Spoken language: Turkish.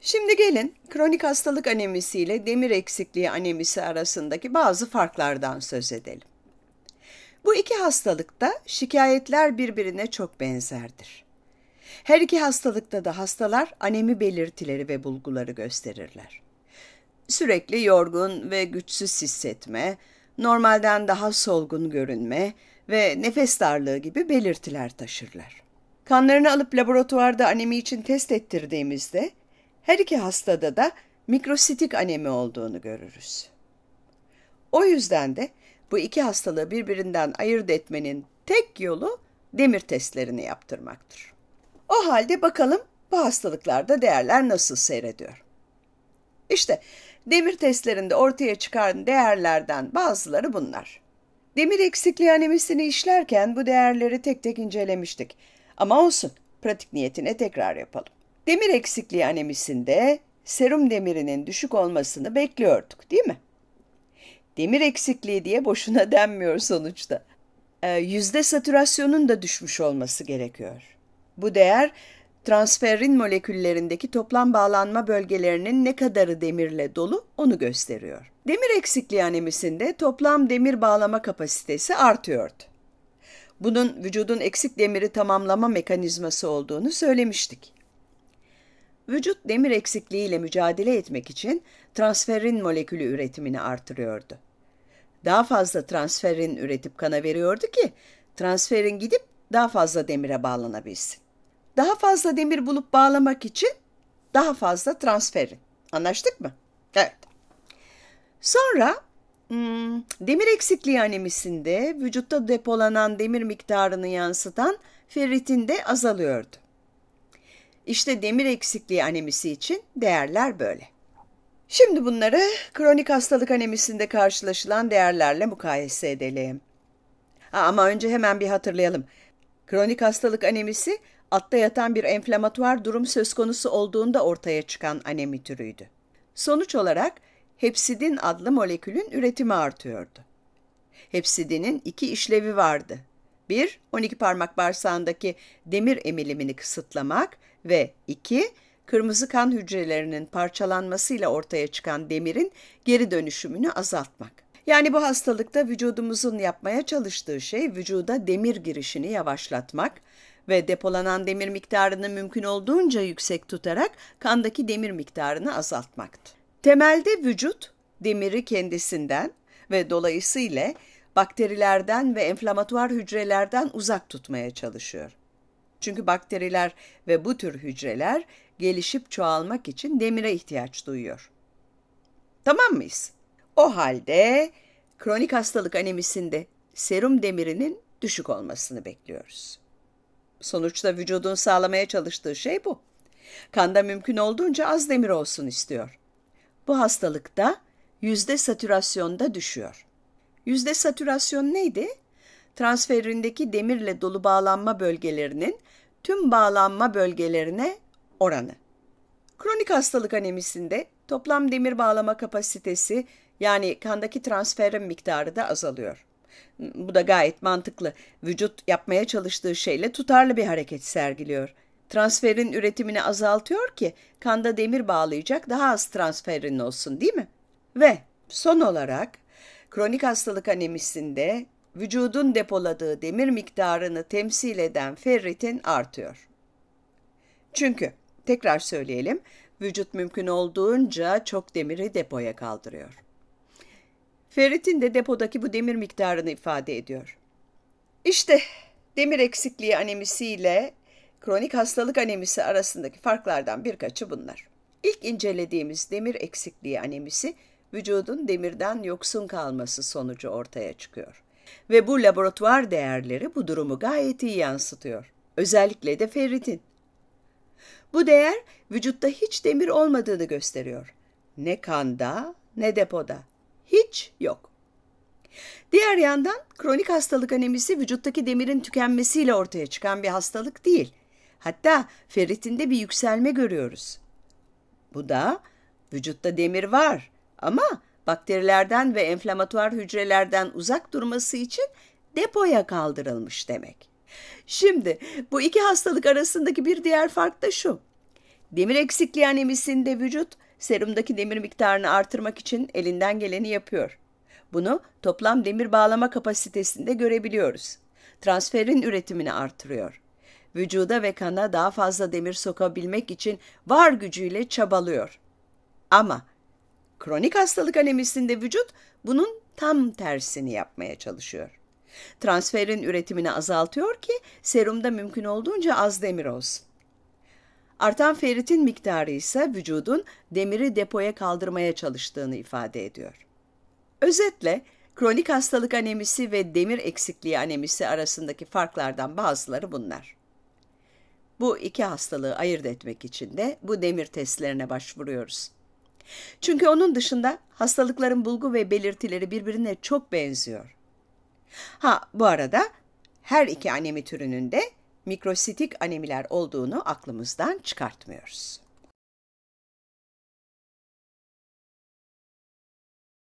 Şimdi gelin kronik hastalık anemisi ile demir eksikliği anemisi arasındaki bazı farklardan söz edelim. Bu iki hastalıkta şikayetler birbirine çok benzerdir. Her iki hastalıkta da hastalar anemi belirtileri ve bulguları gösterirler. Sürekli yorgun ve güçsüz hissetme, normalden daha solgun görünme ve nefes darlığı gibi belirtiler taşırlar. Kanlarını alıp laboratuvarda anemi için test ettirdiğimizde her iki hastada da mikrositik anemi olduğunu görürüz. O yüzden de bu iki hastalığı birbirinden ayırt etmenin tek yolu demir testlerini yaptırmaktır. O halde bakalım bu hastalıklarda değerler nasıl seyrediyor? İşte demir testlerinde ortaya çıkan değerlerden bazıları bunlar. Demir eksikliği anemisini işlerken bu değerleri tek tek incelemiştik. Ama olsun, pratik niyetine tekrar yapalım. Demir eksikliği anemisinde serum demirinin düşük olmasını bekliyorduk değil mi? Demir eksikliği diye boşuna denmiyor sonuçta. E, yüzde satürasyonun da düşmüş olması gerekiyor. Bu değer transferin moleküllerindeki toplam bağlanma bölgelerinin ne kadarı demirle dolu onu gösteriyor. Demir eksikliği anemisinde toplam demir bağlama kapasitesi artıyordu. Bunun vücudun eksik demiri tamamlama mekanizması olduğunu söylemiştik. Vücut demir eksikliğiyle mücadele etmek için transferin molekülü üretimini artırıyordu. Daha fazla transferin üretip kana veriyordu ki transferin gidip daha fazla demire bağlanabilsin. Daha fazla demir bulup bağlamak için daha fazla transferin. Anlaştık mı? Evet. Sonra hmm, demir eksikliği anemisinde vücutta depolanan demir miktarını yansıtan ferritin de azalıyordu. İşte demir eksikliği anemisi için değerler böyle. Şimdi bunları kronik hastalık anemisinde karşılaşılan değerlerle mukayese edelim. Ha, ama önce hemen bir hatırlayalım. Kronik hastalık anemisi atta yatan bir enflamatuar durum söz konusu olduğunda ortaya çıkan anemi türüydü. Sonuç olarak hepsidin adlı molekülün üretimi artıyordu. Hepsidinin iki işlevi vardı. 1. 12 parmak bağırsağındaki demir emilimini kısıtlamak ve 2. Kırmızı kan hücrelerinin parçalanmasıyla ortaya çıkan demirin geri dönüşümünü azaltmak. Yani bu hastalıkta vücudumuzun yapmaya çalıştığı şey vücuda demir girişini yavaşlatmak ve depolanan demir miktarını mümkün olduğunca yüksek tutarak kandaki demir miktarını azaltmaktı. Temelde vücut demiri kendisinden ve dolayısıyla bakterilerden ve enflamatuar hücrelerden uzak tutmaya çalışıyor. Çünkü bakteriler ve bu tür hücreler gelişip çoğalmak için demire ihtiyaç duyuyor. Tamam mıyız? O halde kronik hastalık anemisinde serum demirinin düşük olmasını bekliyoruz. Sonuçta vücudun sağlamaya çalıştığı şey bu. Kanda mümkün olduğunca az demir olsun istiyor. Bu hastalıkta yüzde satürasyonda düşüyor. Yüzde satürasyon neydi? Transferindeki demirle dolu bağlanma bölgelerinin tüm bağlanma bölgelerine oranı. Kronik hastalık anemisinde toplam demir bağlama kapasitesi yani kandaki transferin miktarı da azalıyor. Bu da gayet mantıklı. Vücut yapmaya çalıştığı şeyle tutarlı bir hareket sergiliyor. Transferin üretimini azaltıyor ki kanda demir bağlayacak daha az transferin olsun değil mi? Ve son olarak Kronik hastalık anemisinde vücudun depoladığı demir miktarını temsil eden ferritin artıyor. Çünkü tekrar söyleyelim, vücut mümkün olduğunca çok demiri depoya kaldırıyor. Ferritin de depodaki bu demir miktarını ifade ediyor. İşte demir eksikliği anemisiyle kronik hastalık anemisi arasındaki farklardan birkaçı bunlar. İlk incelediğimiz demir eksikliği anemisi vücudun demirden yoksun kalması sonucu ortaya çıkıyor. Ve bu laboratuvar değerleri bu durumu gayet iyi yansıtıyor. Özellikle de ferritin. Bu değer vücutta hiç demir olmadığını gösteriyor. Ne kanda ne depoda. Hiç yok. Diğer yandan kronik hastalık anemisi vücuttaki demirin tükenmesiyle ortaya çıkan bir hastalık değil. Hatta ferritinde bir yükselme görüyoruz. Bu da vücutta demir var ama bakterilerden ve enflamatuar hücrelerden uzak durması için depoya kaldırılmış demek. Şimdi bu iki hastalık arasındaki bir diğer fark da şu. Demir eksikliği anemisinde vücut serumdaki demir miktarını artırmak için elinden geleni yapıyor. Bunu toplam demir bağlama kapasitesinde görebiliyoruz. Transferin üretimini artırıyor. Vücuda ve kana daha fazla demir sokabilmek için var gücüyle çabalıyor. Ama Kronik hastalık anemisinde vücut bunun tam tersini yapmaya çalışıyor. Transferin üretimini azaltıyor ki serumda mümkün olduğunca az demir olsun. Artan feritin miktarı ise vücudun demiri depoya kaldırmaya çalıştığını ifade ediyor. Özetle kronik hastalık anemisi ve demir eksikliği anemisi arasındaki farklardan bazıları bunlar. Bu iki hastalığı ayırt etmek için de bu demir testlerine başvuruyoruz. Çünkü onun dışında hastalıkların bulgu ve belirtileri birbirine çok benziyor. Ha bu arada her iki anemi türünün de mikrositik anemiler olduğunu aklımızdan çıkartmıyoruz.